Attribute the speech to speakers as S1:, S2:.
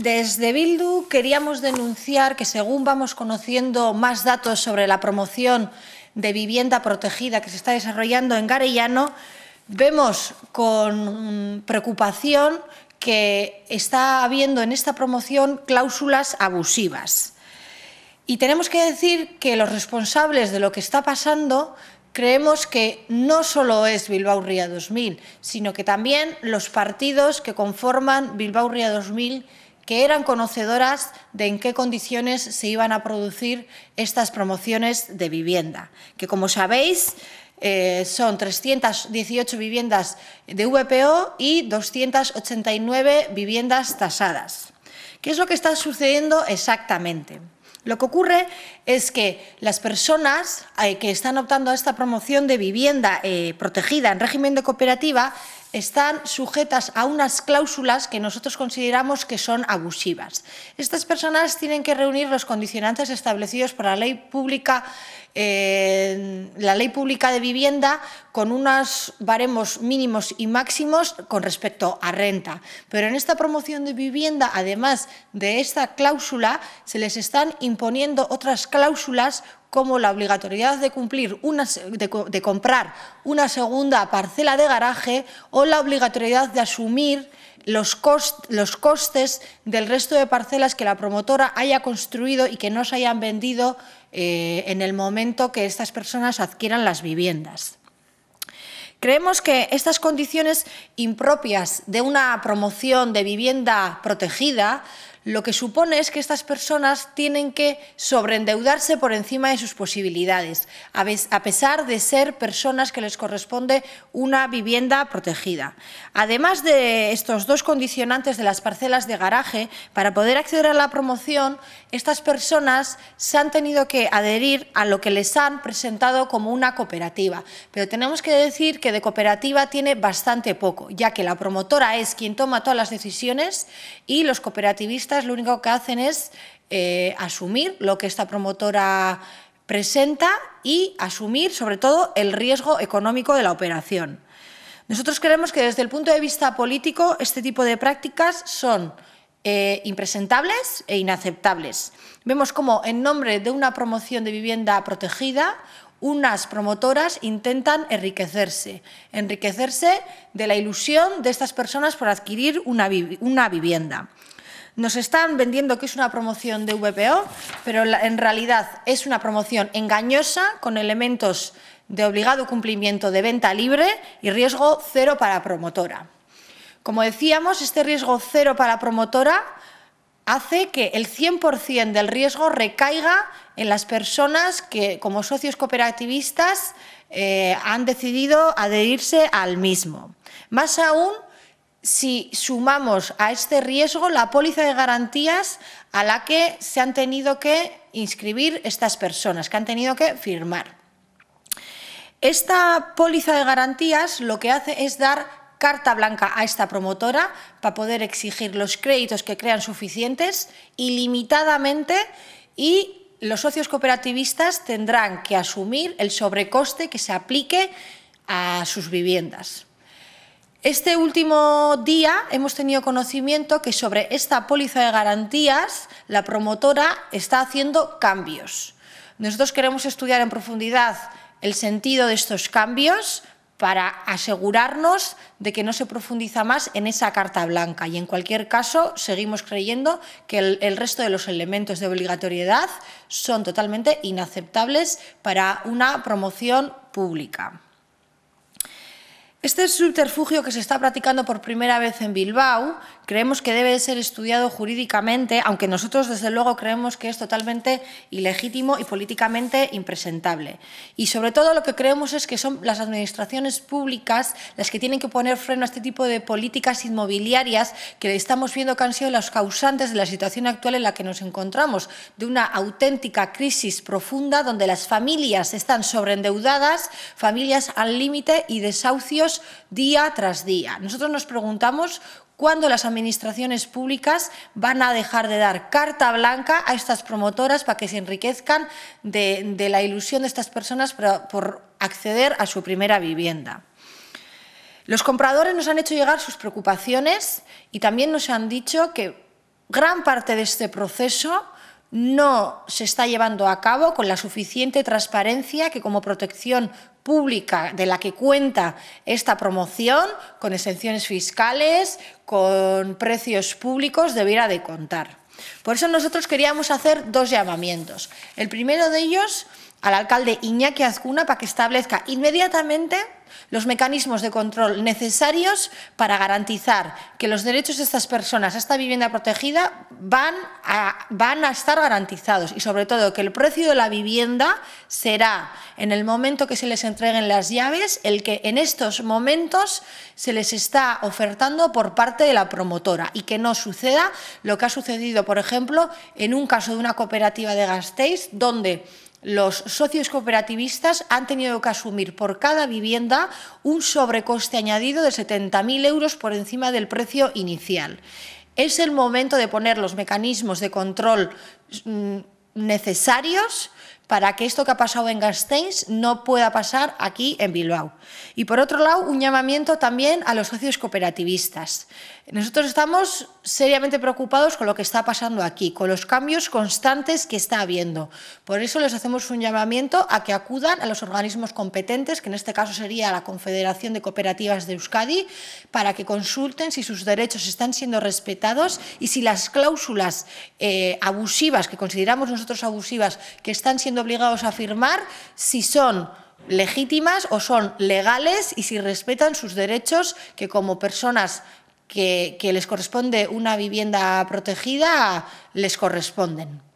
S1: Desde Bildu queríamos denunciar que según vamos conociendo más datos sobre la promoción de vivienda protegida que se está desarrollando en Garellano, vemos con mm, preocupación que está habiendo en esta promoción cláusulas abusivas. Y tenemos que decir que los responsables de lo que está pasando creemos que no solo es Bilbao Ría 2000, sino que también los partidos que conforman Bilbao Ría 2000 que eran conocedoras de en qué condiciones se iban a producir estas promociones de vivienda, que como sabéis eh, son 318 viviendas de VPO y 289 viviendas tasadas. ¿Qué es lo que está sucediendo exactamente? Lo que ocurre es que las personas eh, que están optando a esta promoción de vivienda eh, protegida en régimen de cooperativa están sujetas a unas cláusulas que nosotros consideramos que son abusivas. Estas personas tienen que reunir los condicionantes establecidos por la ley pública, eh, la ley pública de vivienda con unos baremos mínimos y máximos con respecto a renta. Pero en esta promoción de vivienda, además de esta cláusula, se les están imponiendo otras cláusulas como la obligatoriedad de cumplir de, comprar una segunda parcela de garaje o la obligatoriedad de asumir los, costes del resto de parcelas que la promotora haya construido y que no se hayan vendido eh, en el momento que estas personas adquieran las viviendas. Creemos que estas condiciones impropias de una promoción de vivienda protegida lo que supone es que estas personas tienen que sobreendeudarse por encima de sus posibilidades, a pesar de ser personas que les corresponde una vivienda protegida. Además de estos dos condicionantes de las parcelas de garaje, para poder acceder a la promoción, estas personas se han tenido que adherir a lo que les han presentado como una cooperativa. Pero tenemos que decir que de cooperativa tiene bastante poco, ya que la promotora es quien toma todas las decisiones y los cooperativistas lo único que hacen es eh, asumir lo que esta promotora presenta y asumir sobre todo el riesgo económico de la operación. Nosotros creemos que desde el punto de vista político este tipo de prácticas son eh, impresentables e inaceptables. Vemos cómo en nombre de una promoción de vivienda protegida, unas promotoras intentan enriquecerse, enriquecerse de la ilusión de estas personas por adquirir una, vivienda. Nos están vendiendo que es una promoción de VPO, pero en realidad es una promoción engañosa con elementos de obligado cumplimiento de venta libre y riesgo cero para promotora. Como decíamos, este riesgo cero para promotora hace que el 100% del riesgo recaiga en las personas que, como socios cooperativistas, eh, han decidido adherirse al mismo. Más aún, si sumamos a este riesgo la póliza de garantías a la que se han tenido que inscribir estas personas, que han tenido que firmar. Esta póliza de garantías lo que hace es dar carta blanca a esta promotora para poder exigir los créditos que crean suficientes ilimitadamente y los socios cooperativistas tendrán que asumir el sobrecoste que se aplique a sus viviendas. Este último día hemos tenido conocimiento que sobre esta póliza de garantías la promotora está haciendo cambios. Nosotros queremos estudiar en profundidad el sentido de estos cambios para asegurarnos de que no se profundiza más en esa carta blanca y en cualquier caso seguimos creyendo que el, el resto de los elementos de obligatoriedad son totalmente inaceptables para una promoción pública. Este subterfugio que se está practicando por primera vez en Bilbao creemos que debe ser estudiado jurídicamente, aunque nosotros desde luego creemos que es totalmente ilegítimo y políticamente impresentable. Y sobre todo lo que creemos es que son las administraciones públicas las que tienen que poner freno a este tipo de políticas inmobiliarias que estamos viendo que han sido los causantes de la situación actual en la que nos encontramos, de una auténtica crisis profunda donde las familias están sobreendeudadas, familias al límite y desahucios día tras día. Nosotros nos preguntamos cuándo las administraciones públicas van a dejar de dar carta blanca a estas promotoras para que se enriquezcan de, la ilusión de estas personas por acceder a su primera vivienda. Los compradores nos han hecho llegar sus preocupaciones y también nos han dicho que gran parte de este proceso no se está llevando a cabo con la suficiente transparencia que como protección pública de la que cuenta esta promoción, con exenciones fiscales, con precios públicos, debiera de contar. Por eso nosotros queríamos hacer dos llamamientos. El primero de ellos al alcalde Iñaki Azcuna para que establezca inmediatamente los mecanismos de control necesarios para garantizar que los derechos de estas personas a esta vivienda protegida van a, estar garantizados y, sobre todo, que el precio de la vivienda será, en el momento que se les entreguen las llaves, el que en estos momentos se les está ofertando por parte de la promotora y que no suceda lo que ha sucedido, por ejemplo, en un caso de una cooperativa de Gasteiz, donde los socios cooperativistas han tenido que asumir por cada vivienda un sobrecoste añadido de 70.000 euros por encima del precio inicial. Es el momento de poner los mecanismos de control mm, necesarios para que esto que ha pasado en Gasteiz no pueda pasar aquí en Bilbao. Y por otro lado, un llamamiento también a los socios cooperativistas. Nosotros estamos seriamente preocupados con lo que está pasando aquí, con los cambios constantes que está habiendo. Por eso les hacemos un llamamiento a que acudan a los organismos competentes, que en este caso sería la Confederación de Cooperativas de Euskadi, para que consulten si sus derechos están siendo respetados y si las cláusulas eh, abusivas, que consideramos nosotros abusivas, que están siendo obligados a firmar si son legítimas o son legales y si respetan sus derechos que como personas que, que les corresponde una vivienda protegida les corresponden.